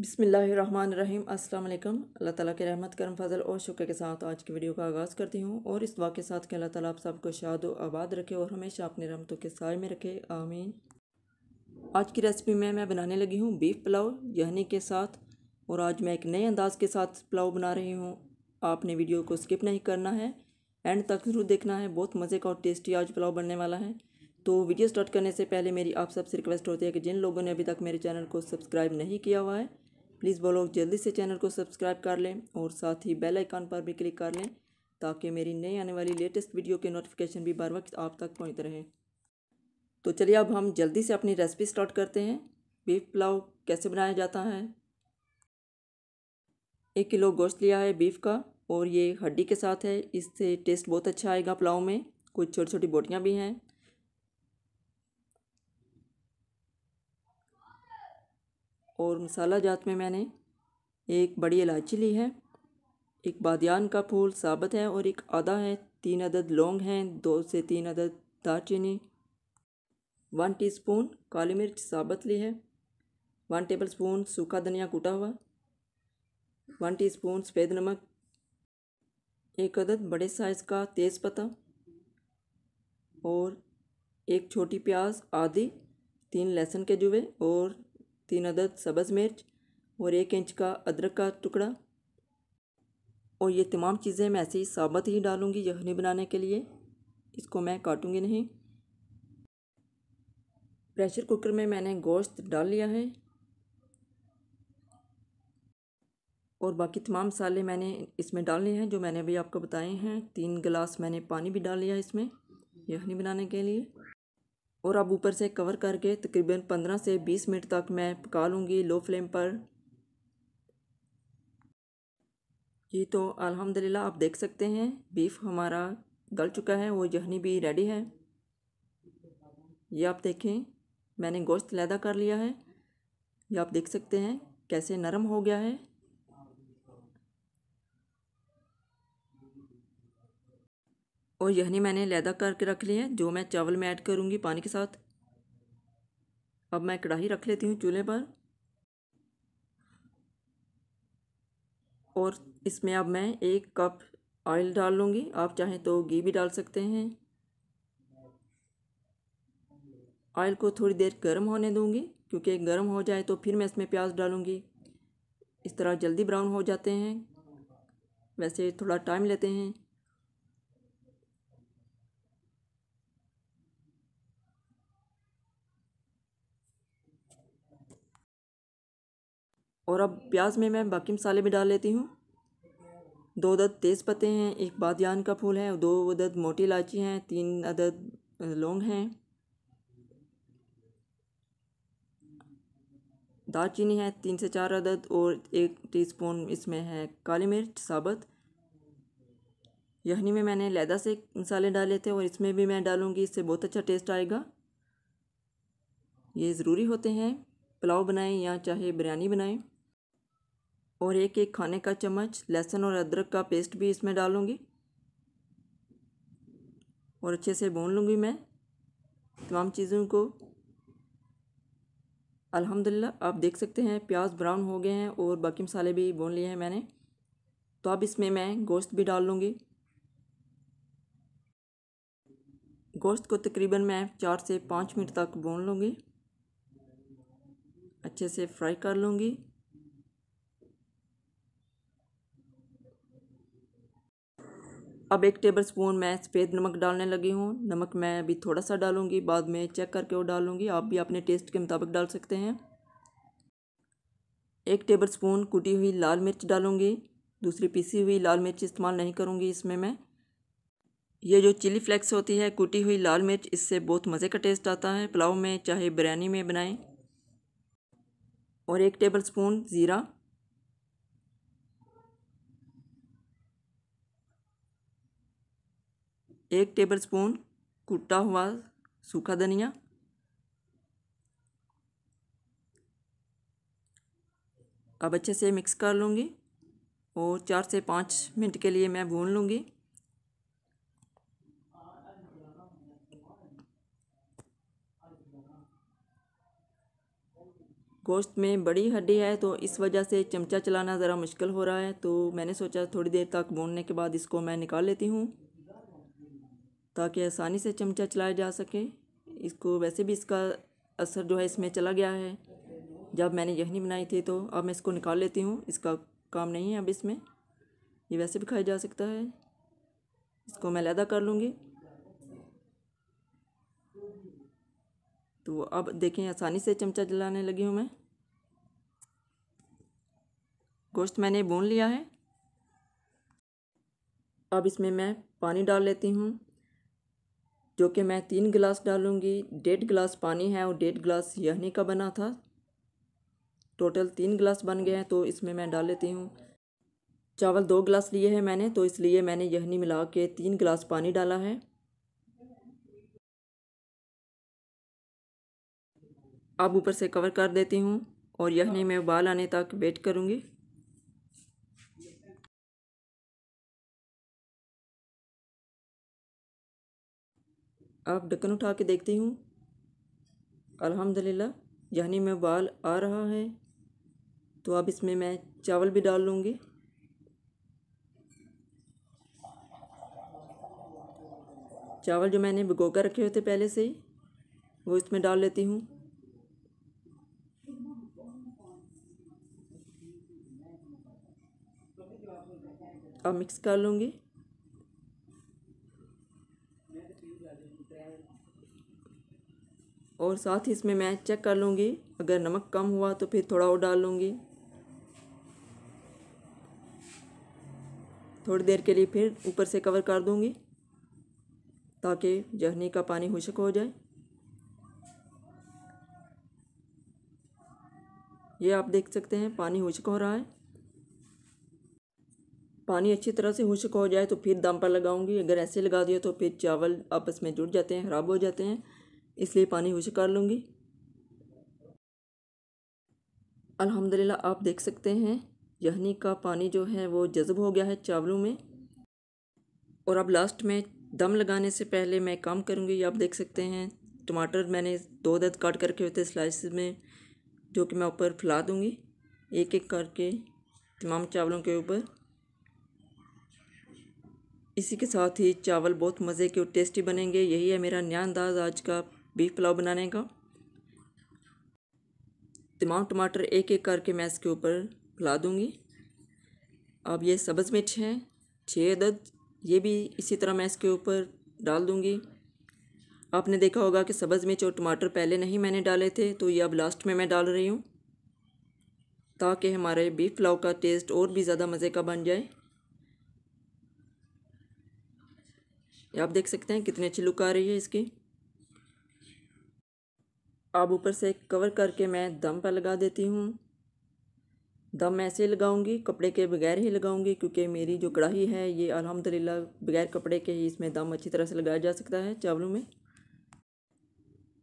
बिसमीम् अल्लाम अल्लाह ताला के रहमत करम फजल और शुक्र के साथ आज की वीडियो का आगाज़ करती हूँ और इस दुआ के साथ कि अल्लाह ताला आप सबको शाद व आबाद रखे और हमेशा अपने रहमतों के साय में रखे आमीन आज की रेसिपी में मैं बनाने लगी हूँ बीफ पुलाव यहनी के साथ और आज मैं एक नए अंदाज़ के साथ पुलाव बना रही हूँ आपने वीडियो को स्किप नहीं करना है एंड तक ज़रूर देखना है बहुत मज़े का और टेस्टी आज पुलाव बनने वाला है तो वीडियो स्टार्ट करने से पहले मेरी आप सबसे रिक्वेस्ट होती है कि जिन लोगों ने अभी तक मेरे चैनल को सब्सक्राइब नहीं किया हुआ है प्लीज़ वो लोग जल्दी से चैनल को सब्सक्राइब कर लें और साथ ही बेल आइकन पर भी क्लिक कर लें ताकि मेरी नई आने वाली लेटेस्ट वीडियो के नोटिफिकेशन भी बार वक्त आप तक पहुँच रहें तो चलिए अब हम जल्दी से अपनी रेसिपी स्टार्ट करते हैं बीफ पुलाव कैसे बनाया जाता है एक किलो गोश्त लिया है बीफ का और ये हड्डी के साथ है इससे टेस्ट बहुत अच्छा आएगा पुलाव में कुछ छोटी छोटी बोटियाँ भी हैं और मसाला जात में मैंने एक बड़ी इलायची ली है एक बादियान का फूल साबत है और एक आधा है तीन अदद लौंग हैं दो से तीन अदद दालचीनी वन टीस्पून काली मिर्च साबत ली है वन टेबल स्पून सूखा धनिया कूटा हुआ वन टीस्पून सफ़ेद नमक एक अदद बड़े साइज़ का तेज़ पत्ता और एक छोटी प्याज आदि तीन लहसुन के जुए और तीन अदद सब्ज़ मिर्च और एक इंच का अदरक का टुकड़ा और ये तमाम चीज़ें मैं ऐसे ही साबत ही डालूँगी यखनी बनाने के लिए इसको मैं काटूँगी नहीं प्रेशर कुकर में मैंने गोश्त डाल लिया है और बाकी तमाम मसाले मैंने इसमें डाल लिए हैं जो मैंने अभी आपको बताए हैं तीन गिलास मैंने पानी भी डाल लिया है इसमें यखनी बनाने के लिए और अब ऊपर से कवर करके तकरीबन पंद्रह से बीस मिनट तक मैं पका लूँगी लो फ्लेम पर ये तो अल्हम्दुलिल्लाह आप देख सकते हैं बीफ हमारा गल चुका है वो जहनी भी रेडी है ये आप देखें मैंने गोश्त लैदा कर लिया है ये आप देख सकते हैं कैसे नरम हो गया है और यहनी मैंने लैदा करके रख लिए हैं जो मैं चावल में ऐड करूँगी पानी के साथ अब मैं कढ़ाई रख लेती हूँ चूल्हे पर और इसमें अब मैं एक कप ऑयल डाल लूँगी आप चाहें तो घी भी डाल सकते हैं ऑयल को थोड़ी देर गर्म होने दूँगी क्योंकि गर्म हो जाए तो फिर मैं इसमें प्याज डालूँगी इस तरह जल्दी ब्राउन हो जाते हैं वैसे थोड़ा टाइम लेते हैं और अब प्याज में मैं बाकी मसाले भी डाल लेती हूँ दो अदद तेज़ पत्ते हैं एक बादन का फूल है दो अदद मोटी इलायची हैं तीन अदद लौंग हैं दालचीनी है तीन से चार अदद और एक टीस्पून इसमें है काली मिर्च साबत यखनी में मैंने लैदा से मसाले डाले थे और इसमें भी मैं डालूँगी इससे बहुत अच्छा टेस्ट आएगा ये ज़रूरी होते हैं पुलाव बनाएं या चाहे बिरयानी बनाएं और एक एक खाने का चम्मच लहसुन और अदरक का पेस्ट भी इसमें डालूँगी और अच्छे से भून लूँगी मैं तमाम चीज़ों को अल्हम्दुलिल्लाह आप देख सकते हैं प्याज ब्राउन हो गए हैं और बाकी मसाले भी भून लिए हैं मैंने तो अब इसमें मैं गोश्त भी डाल लूँगी गोश्त को तकरीबन मैं चार से पाँच मिनट तक भून लूँगी अच्छे से फ्राई कर लूँगी अब एक टेबल स्पून मैं सफ़ेद नमक डालने लगी हूँ नमक मैं अभी थोड़ा सा डालूँगी बाद में चेक करके वो डालूँगी आप भी अपने टेस्ट के मुताबिक डाल सकते हैं एक टेबल स्पून कुटी हुई लाल मिर्च डालूँगी दूसरी पीसी हुई लाल मिर्च इस्तेमाल नहीं करूँगी इसमें मैं ये जो चिली फ्लेक्स होती है कुटी हुई लाल मिर्च इससे बहुत मज़े का टेस्ट आता है पुलाव में चाहे बिरयानी में बनाएँ और एक टेबल स्पून ज़ीरा एक टेबलस्पून कुटा हुआ सूखा धनिया अब अच्छे से मिक्स कर लूँगी और चार से पाँच मिनट के लिए मैं भून लूँगी गोश्त में बड़ी हड्डी है तो इस वजह से चमचा चलाना ज़रा मुश्किल हो रहा है तो मैंने सोचा थोड़ी देर तक भूनने के बाद इसको मैं निकाल लेती हूँ ताकि आसानी से चमचा चलाया जा सके इसको वैसे भी इसका असर जो है इसमें चला गया है जब मैंने यखनी बनाई थी तो अब मैं इसको निकाल लेती हूँ इसका काम नहीं है अब इसमें ये वैसे भी खाया जा सकता है इसको मैं लैदा कर लूँगी तो अब देखें आसानी से चमचा जलाने लगी हूँ मैं गोश्त मैंने भून लिया है अब इसमें मैं पानी डाल लेती हूँ जो कि मैं तीन गिलास डालूँगी डेढ़ गिलास पानी है और डेढ़ गिलास यहनी का बना था टोटल तीन गिलास बन गए हैं तो इसमें मैं डाल लेती हूँ चावल दो गिलास लिए हैं मैंने तो इसलिए मैंने यहनी मिला के तीन गिलास पानी डाला है अब ऊपर से कवर कर देती हूँ और यहनी में उबाल आने तक वेट करूँगी आप ढक्कन उठा के देखती हूँ अल्हम्दुलिल्लाह यानी मैं बाल आ रहा है तो अब इसमें मैं चावल भी डाल लूँगी चावल जो मैंने भिगो कर रखे हुए थे पहले से ही वो इसमें डाल लेती हूँ अब मिक्स कर लूँगी और साथ ही इसमें मैं चेक कर लूँगी अगर नमक कम हुआ तो फिर थोड़ा और डाल लूँगी थोड़ी देर के लिए फिर ऊपर से कवर कर दूँगी ताकि जहनी का पानी खुशक हो जाए ये आप देख सकते हैं पानी खुशक हो रहा है पानी अच्छी तरह से खुशक हो जाए तो फिर दम पर लगाऊंगी अगर ऐसे लगा दिया तो फिर चावल आपस में जुड़ जाते हैं ख़राब हो जाते हैं इसलिए पानी यूज कर लूँगी अल्हम्दुलिल्लाह आप देख सकते हैं यहनी का पानी जो है वो जज्ब हो गया है चावलों में और अब लास्ट में दम लगाने से पहले मैं काम करूँगी आप देख सकते हैं टमाटर मैंने दो दर्द काट करके होते स्लाइस में जो कि मैं ऊपर फैला दूँगी एक एक करके तमाम चावलों के ऊपर इसी के साथ ही चावल बहुत मज़े के और टेस्टी बनेंगे यही है मेरा नया अंदाज़ आज का बीफ पुलाव बनाने का तमाम टमाटर एक एक करके मैं इसके ऊपर फैला दूँगी अब ये सब्ज़ मिर्च हैं छः अदद ये भी इसी तरह मैं इसके ऊपर डाल दूँगी आपने देखा होगा कि सब्ज़ मिर्च और टमाटर पहले नहीं मैंने डाले थे तो ये अब लास्ट में मैं डाल रही हूँ ताकि हमारे बीफ पुलाव का टेस्ट और भी ज़्यादा मज़े का बन जाए आप देख सकते हैं कितनी अच्छी लुक आ रही है इसकी अब ऊपर से कवर करके मैं दम पर लगा देती हूँ दम ऐसे लगाऊंगी कपड़े के बगैर ही लगाऊंगी क्योंकि मेरी जो कढ़ाई है ये अल्हम्दुलिल्लाह बगैर कपड़े के ही इसमें दम अच्छी तरह से लगाया जा सकता है चावलों में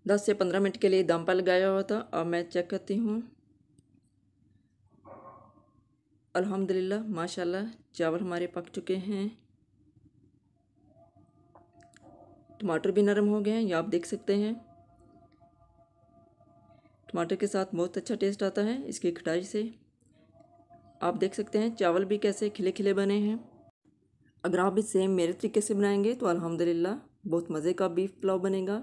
दस से पंद्रह मिनट के लिए दम पर लगाया हुआ था अब मैं चेक करती हूँ अल्हम्दुलिल्लाह माशाल्लाह चावल हमारे पक चुके हैं टमाटर भी नरम हो गए हैं ये आप देख सकते हैं टमाटर के साथ बहुत अच्छा टेस्ट आता है इसकी खटाई से आप देख सकते हैं चावल भी कैसे खिले खिले बने हैं अगर आप भी सेम मेरे तरीके से बनाएंगे तो अल्हम्दुलिल्लाह बहुत मज़े का बीफ पुलाव बनेगा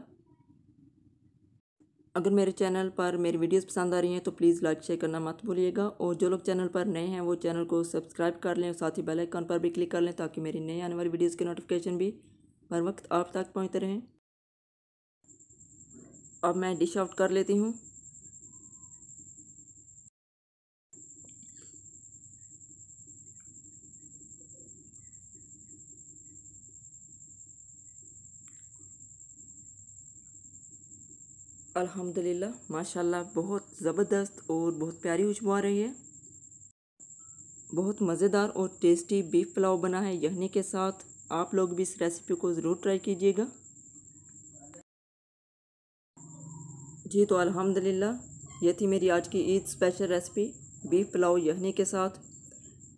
अगर मेरे चैनल पर मेरी वीडियोस पसंद आ रही हैं तो प्लीज़ लाइक शेयर करना मत भूलिएगा और जो लोग चैनल पर नए हैं वो चैनल को सब्सक्राइब कर लें और साथ ही बेल आइकन पर भी क्लिक कर लें ताकि मेरी नई आने वाली वीडियोज़ के नोटिफिकेशन भी हर वक्त आप तक पहुँचते रहें अब मैं डिश आउट कर लेती हूँ अल्हम्दुलिल्लाह माशाल्लाह बहुत ज़बरदस्त और बहुत प्यारी खुशबू आ रही है बहुत मज़ेदार और टेस्टी बीफ पुलाव बना है यखनी के साथ आप लोग भी इस रेसिपी को ज़रूर ट्राई कीजिएगा जी तो अल्हम्दुलिल्लाह ये थी मेरी आज की Eid special recipe beef pulao yakhni के साथ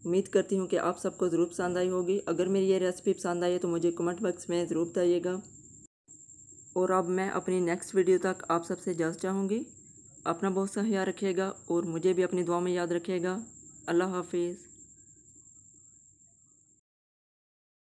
उम्मीद करती हूँ कि आप सबको ज़रूर पसंद आई होगी अगर मेरी ये रेसिपी पसंद आई है तो मुझे कमेंट बॉक्स में ज़रूर बताइएगा और अब मैं अपनी नेक्स्ट वीडियो तक आप सबसे जल्द चाहूँगी अपना बहुत सा ख्याल रखिएगा और मुझे भी अपनी दुआ में याद रखिएगा अल्लाह हाफिज़